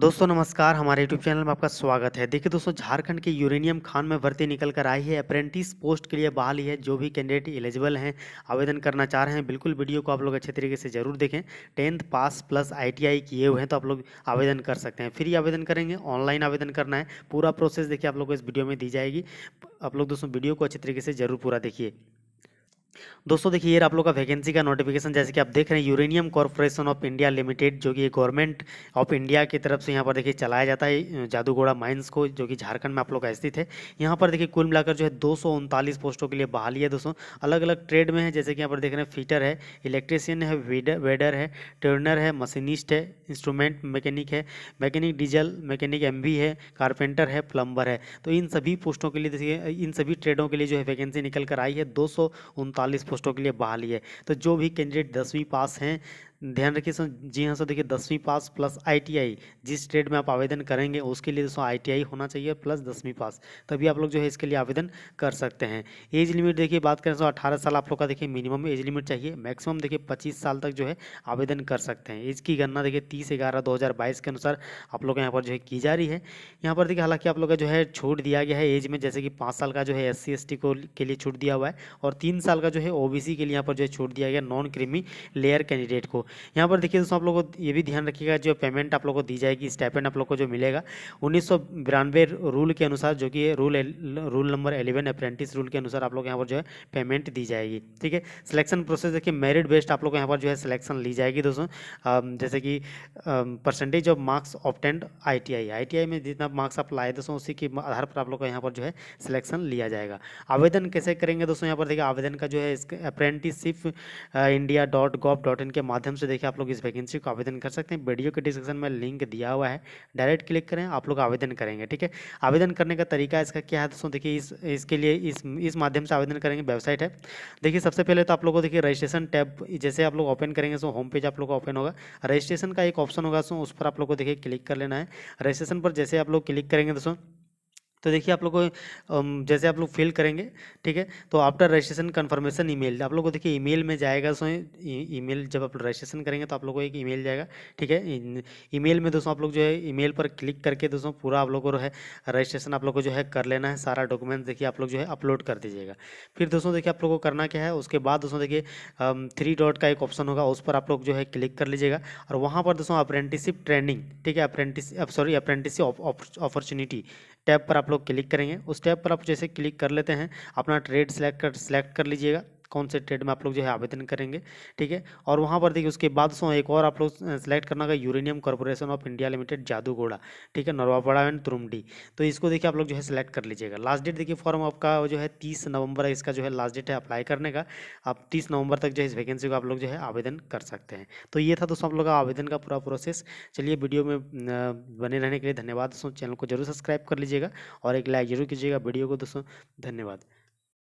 दोस्तों नमस्कार हमारे यूट्यूब चैनल में आपका स्वागत है देखिए दोस्तों झारखंड के यूरेनियम खान में भर्ती निकल कर आई है अप्रेंटिस पोस्ट के लिए बहाल ही है जो भी कैंडिडेट एलिजिबल हैं आवेदन करना चाह रहे हैं बिल्कुल वीडियो को आप लोग अच्छे तरीके से जरूर देखें टेंथ पास प्लस आईटीआई किए हुए हैं तो आप लोग आवेदन कर सकते हैं फ्री आवेदन करेंगे ऑनलाइन आवेदन करना है पूरा प्रोसेस देखिए आप लोग को इस वीडियो में दी जाएगी आप लोग दोस्तों वीडियो को अच्छे तरीके से जरूर पूरा देखिए दोस्तों देखिए ये आप लोग का वैकेंसी का नोटिफिकेशन जैसे कि आप देख रहे हैं uranium corporation of India limited जो कि गवर्नमेंट ऑफ इंडिया की तरफ से यहाँ पर देखिए चलाया जाता है जादूगोड़ा माइंस को जो कि झारखंड में आप लोग का स्थित है यहाँ पर देखिए कुल मिलाकर जो है दो पोस्टों के लिए बहाली है दोस्तों अलग अलग ट्रेड में है जैसे कि यहाँ पर देख रहे हैं फीटर है इलेक्ट्रीशियन है वेडर है ट्रेनर है मशीनिस्ट है इंस्ट्रूमेंट मैकेनिक है मैकेनिक डीजल मैकेनिक एम है कारपेंटर है प्लम्बर है तो इन सभी पोस्टों के लिए देखिए इन सभी ट्रेडों के लिए जो है वैकेंसी निकल कर आई है दो उनतालीस पोस्टों के लिए बहाली है तो जो भी कैंडिडेट दसवीं पास हैं ध्यान रखिए सर जी हाँ सर देखिए दसवीं पास प्लस आईटीआई जिस ट्रेड में आप आवेदन करेंगे उसके लिए दोस्तों आईटीआई होना चाहिए प्लस दसवीं पास तभी आप लोग जो है इसके लिए आवेदन कर सकते हैं एज लिमिट देखिए बात करें सो अठारह साल आप लोग का देखिए मिनिमम एज लिमिट चाहिए मैक्सिमम देखिए पच्चीस साल तक जो है आवेदन कर सकते हैं एज की गणना देखिए तीस ग्यारह दो के अनुसार आप लोग यहाँ पर जो है की जा रही है यहाँ पर देखिए हालांकि आप लोग का जो है छूट दिया गया है एज में जैसे कि पाँच साल का जो है एस सी को के लिए छूट दिया हुआ है और तीन साल का जो है ओबीसी के लिए यहाँ पर जो है छूट दिया गया नॉन क्रीमी लेयर कैंडिडेट को यहाँ पर देखिए दोस्तों आप लोग को ये भी ध्यान रखिएगा जो पेमेंट आप लोग को दी जाएगी स्टैपेंट आप लोग को जो मिलेगा उन्नीस रूल के अनुसार जो कि rule rule number eleven apprentice rule के अनुसार आप लोग यहाँ पर जो है पेमेंट दी जाएगी ठीक है सिलेक्शन प्रोसेस देखिए मेरिट बेस्ड आप लोग यहाँ पर जो है सिलेक्शन ली जाएगी दोस्तों जैसे कि percentage of marks obtained ITI ITI में जितना मार्क्स आप लाए दोस्तों उसी के आधार पर आप लोग को यहाँ पर जो है सिलेक्शन लिया जाएगा आवेदन कैसे करेंगे दोस्तों यहाँ पर देखिए आवेदन का जो है इसके apprenticeship India dot gov dot in के माध्यम से देखिए आप लोग इस वैकेंसी को आवेदन कर सकते हैं वीडियो के डिस्क्रिप्शन में लिंक दिया हुआ है डायरेक्ट क्लिक करें आप लोग आवेदन करेंगे ठीक है आवेदन करने का तरीका इसका क्या है दोस्तों देखिए इस इसके लिए इस इस माध्यम से आवेदन करेंगे वेबसाइट है देखिए सबसे पहले तो आप लोगों को देखिए रजिस्ट्रेशन टैब जैसे आप लोग ओपन करेंगे सो होम पेज आप लोग ओपन होगा रजिस्ट्रेशन का एक ऑप्शन होगा सो उस पर आप लोग को देखिए क्लिक कर लेना है रजिस्ट्रेशन पर जैसे आप लोग क्लिक करेंगे दोस्तों तो देखिए आप लोग को जैसे आप लोग फिल करेंगे ठीक है तो आफ्टर रजिस्ट्रेशन कंफर्मेशन ईमेल आप लोग को देखिए ईमेल में जाएगा सो ईमेल जब आप रजिस्ट्रेशन करेंगे तो आप लोग को एक ईमेल जाएगा ठीक है ईमेल में दोस्तों आप लोग जो है ईमेल पर क्लिक करके दोस्तों पूरा आप लोग को है रजिस्ट्रेशन आप लोग को जो है कर लेना है सारा डॉक्यूमेंट देखिए आप लोग जो है अपलोड कर दीजिएगा फिर दोस्तों देखिए आप लोग को करना क्या है उसके बाद दोस्तों देखिए थ्री डॉट का एक ऑप्शन होगा उस पर आप लोग जो है क्लिक कर लीजिएगा और वहाँ पर दोस्तों अप्रेंटिसिप ट्रेनिंग ठीक है apprentice sorry apprentice opportunity tab पर आप लोग क्लिक करेंगे उस टैब पर आप जैसे क्लिक कर लेते हैं अपना ट्रेड सेलेक्ट कर सेलेक्ट कर लीजिएगा कौन से ट्रेड में आप लोग जो है आवेदन करेंगे ठीक है और वहाँ पर देखिए उसके बाद सो एक और आप लोग सेलेक्ट करना होगा uranium corporation of India limited Jaduguda ठीक है नरवापाड़ा एंड तुरुमडी तो इसको देखिए आप लोग जो है सेलेक्ट कर लीजिएगा लास्ट डेट देखिए फॉर्म आपका जो है तीस नवंबर है इसका जो है लास्ट डेट है अप्लाई करने का आप तीस नवंबर तक जो है इस वैकेंसी को आप लोग जो है आवेदन कर सकते हैं तो ये था दोस्तों आप लोग का आवेदन का पूरा प्रोसेस चलिए वीडियो में बने रहने के लिए धन्यवाद दोस्तों चैनल को जरूर सब्सक्राइब कर लीजिएगा और एक लाइक जरूर कीजिएगा वीडियो को दोस्तों धन्यवाद